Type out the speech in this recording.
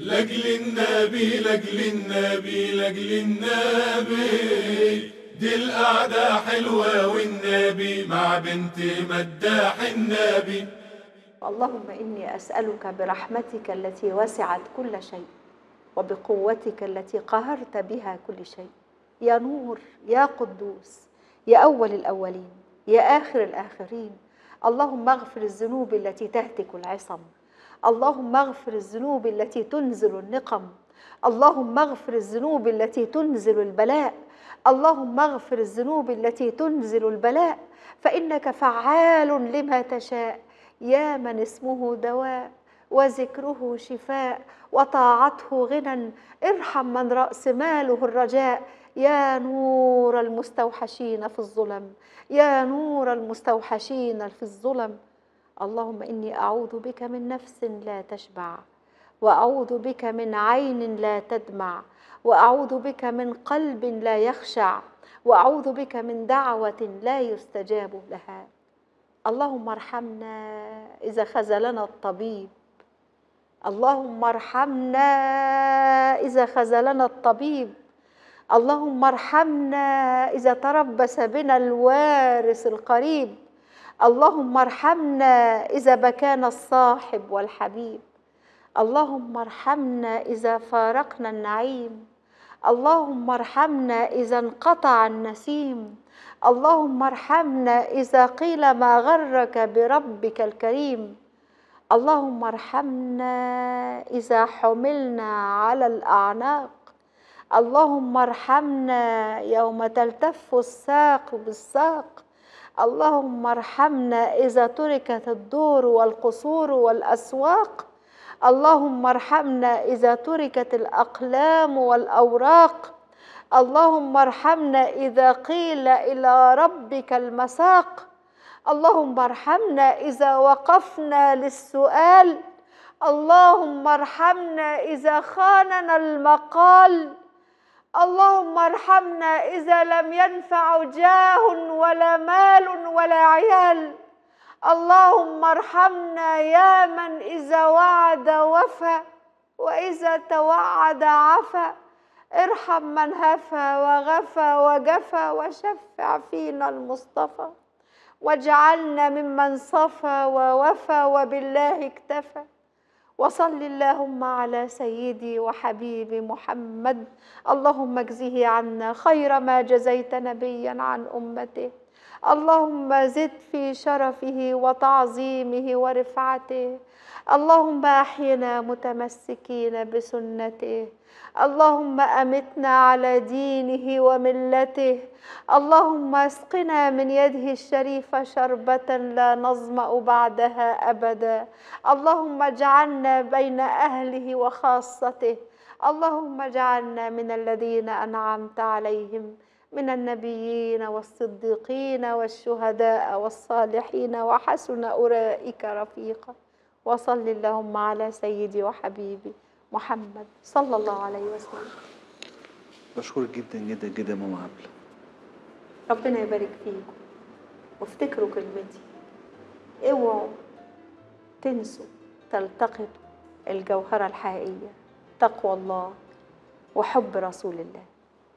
لأجل النبي لأجل النبي لأجل النبي دي القعدة حلوة والنبي مع بنت مداح النبي اللهم إني أسألك برحمتك التي وسعت كل شيء وبقوتك التي قهرت بها كل شيء يا نور يا قدوس يا أول الأولين يا آخر الآخرين اللهم اغفر الذنوب التي تهتك العصم اللهم اغفر الذنوب التي تنزل النقم اللهم اغفر الذنوب التي تنزل البلاء اللهم اغفر الذنوب التي تنزل البلاء فانك فعال لما تشاء يا من اسمه دواء وذكره شفاء وطاعته غنى ارحم من راس ماله الرجاء يا نور المستوحشين في الظلم يا نور المستوحشين في الظلم اللهم إني أعوذ بك من نفس لا تشبع وأعوذ بك من عين لا تدمع وأعوذ بك من قلب لا يخشع وأعوذ بك من دعوة لا يستجاب لها اللهم ارحمنا إذا خذلنا الطبيب اللهم ارحمنا إذا خذلنا الطبيب اللهم ارحمنا إذا تربص بنا الوارث القريب اللهم ارحمنا إذا بكانا الصاحب والحبيب اللهم ارحمنا إذا فارقنا النعيم اللهم ارحمنا إذا انقطع النسيم اللهم ارحمنا إذا قيل ما غرك بربك الكريم اللهم ارحمنا إذا حملنا على الأعناق اللهم ارحمنا يوم تلتف الساق بالساق اللهم ارحمنا إذا تركت الدور والقصور والأسواق اللهم ارحمنا إذا تركت الأقلام والأوراق اللهم ارحمنا إذا قيل إلى ربك المساق اللهم ارحمنا إذا وقفنا للسؤال اللهم ارحمنا إذا خاننا المقال اللهم ارحمنا اذا لم ينفع جاه ولا مال ولا عيال اللهم ارحمنا يا من اذا وعد وفى واذا توعد عفا ارحم من هفى وغفى وجفى وشفع فينا المصطفى واجعلنا ممن صفى ووفى وبالله اكتفى وصل اللهم على سيدي وحبيبي محمد اللهم اجزه عنا خير ما جزيت نبيا عن امته اللهم زد في شرفه وتعظيمه ورفعته اللهم احينا متمسكين بسنته اللهم امتنا على دينه وملته اللهم اسقنا من يده الشريفه شربه لا نظما بعدها ابدا اللهم اجعلنا بين اهله وخاصته اللهم اجعلنا من الذين انعمت عليهم من النبيين والصديقين والشهداء والصالحين وحسن أولئك رفيقا وصل اللهم على سيدي وحبيبي محمد صلى الله عليه وسلم بشكر جدا جدا جدا ماما عبلة ربنا يبارك فيكم وافتكروا كلمتي اوعوا تنسوا تلتقطوا الجوهرة الحقيقية تقوى الله وحب رسول الله